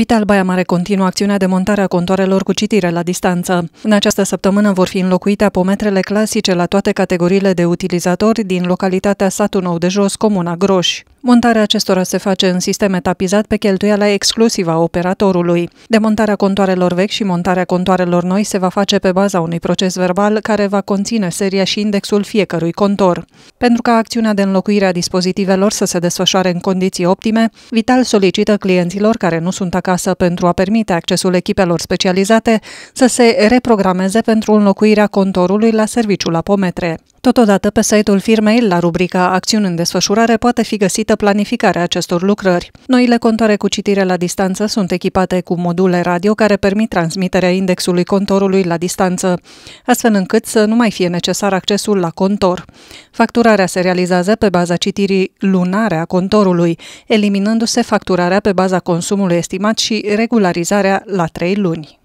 Vital Baia Mare continuă acțiunea de montare a contoarelor cu citire la distanță. În această săptămână vor fi înlocuite apometrele clasice la toate categoriile de utilizatori din localitatea Satul Nou de Jos, Comuna Groși. Montarea acestora se face în sistem etapizat pe cheltuiala exclusivă a operatorului. Demontarea contoarelor vechi și montarea contoarelor noi se va face pe baza unui proces verbal care va conține seria și indexul fiecărui contor. Pentru ca acțiunea de înlocuire a dispozitivelor să se desfășoare în condiții optime, Vital solicită clienților care nu sunt acasă pentru a permite accesul echipelor specializate să se reprogrameze pentru înlocuirea contorului la serviciul apometre. Totodată, pe site-ul firmei, la rubrica Acțiuni în desfășurare, poate fi găsită planificarea acestor lucrări. Noile contoare cu citire la distanță sunt echipate cu module radio care permit transmiterea indexului contorului la distanță, astfel încât să nu mai fie necesar accesul la contor. Facturarea se realizează pe baza citirii lunare a contorului, eliminându-se facturarea pe baza consumului estimat și regularizarea la trei luni.